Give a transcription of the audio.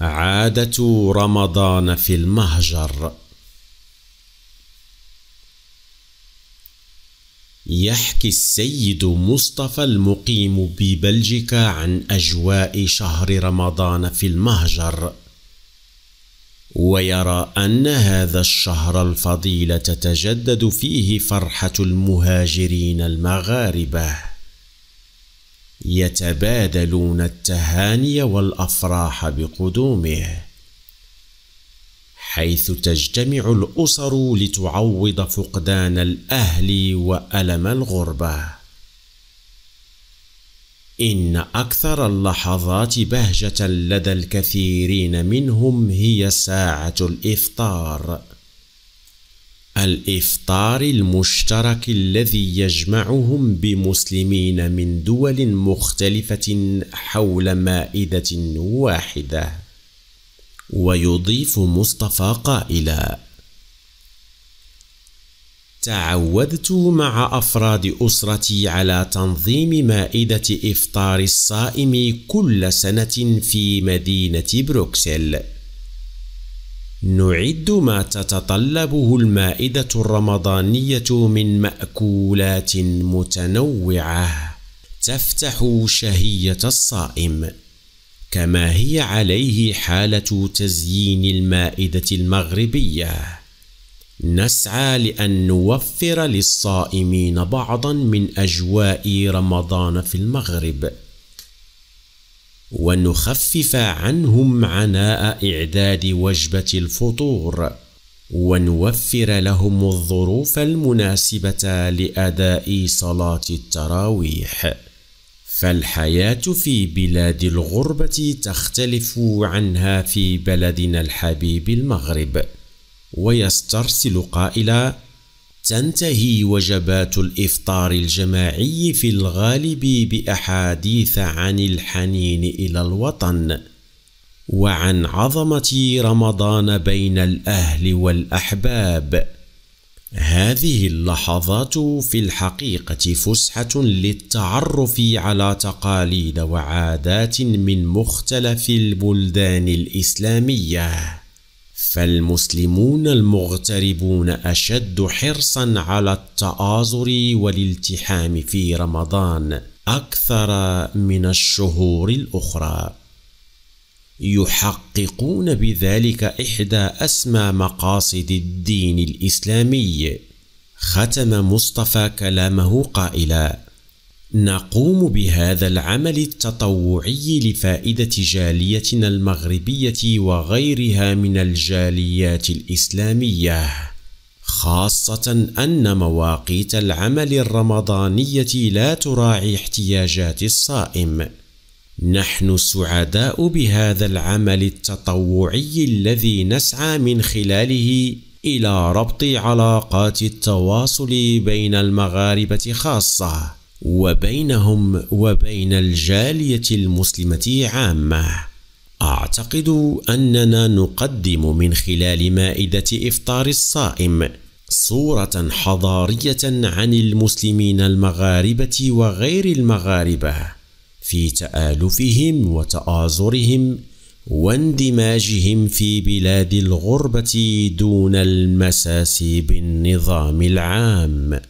عادة رمضان في المهجر يحكي السيد مصطفى المقيم ببلجيكا عن أجواء شهر رمضان في المهجر ويرى أن هذا الشهر الفضيل تتجدد فيه فرحة المهاجرين المغاربة يتبادلون التهاني والافراح بقدومه حيث تجتمع الاسر لتعوض فقدان الاهل والم الغربه ان اكثر اللحظات بهجه لدى الكثيرين منهم هي ساعه الافطار الإفطار المشترك الذي يجمعهم بمسلمين من دول مختلفة حول مائدة واحدة ويضيف مصطفى قائلا تعودت مع أفراد أسرتي على تنظيم مائدة إفطار الصائم كل سنة في مدينة بروكسل نعد ما تتطلبه المائدة الرمضانية من مأكولات متنوعة تفتح شهية الصائم كما هي عليه حالة تزيين المائدة المغربية نسعى لأن نوفر للصائمين بعضا من أجواء رمضان في المغرب ونخفف عنهم عناء إعداد وجبة الفطور ونوفر لهم الظروف المناسبة لأداء صلاة التراويح فالحياة في بلاد الغربة تختلف عنها في بلدنا الحبيب المغرب ويسترسل قائلا تنتهي وجبات الافطار الجماعي في الغالب باحاديث عن الحنين الى الوطن وعن عظمه رمضان بين الاهل والاحباب هذه اللحظات في الحقيقه فسحه للتعرف على تقاليد وعادات من مختلف البلدان الاسلاميه فالمسلمون المغتربون أشد حرصا على التآزر والالتحام في رمضان أكثر من الشهور الأخرى يحققون بذلك إحدى أسمى مقاصد الدين الإسلامي ختم مصطفى كلامه قائلاً نقوم بهذا العمل التطوعي لفائدة جاليتنا المغربية وغيرها من الجاليات الإسلامية خاصة أن مواقيت العمل الرمضانية لا تراعي احتياجات الصائم نحن سعداء بهذا العمل التطوعي الذي نسعى من خلاله إلى ربط علاقات التواصل بين المغاربة خاصةً وبينهم وبين الجالية المسلمة عامة. أعتقد أننا نقدم من خلال مائدة إفطار الصائم صورة حضارية عن المسلمين المغاربة وغير المغاربة في تآلفهم وتآزرهم واندماجهم في بلاد الغربة دون المساس بالنظام العام.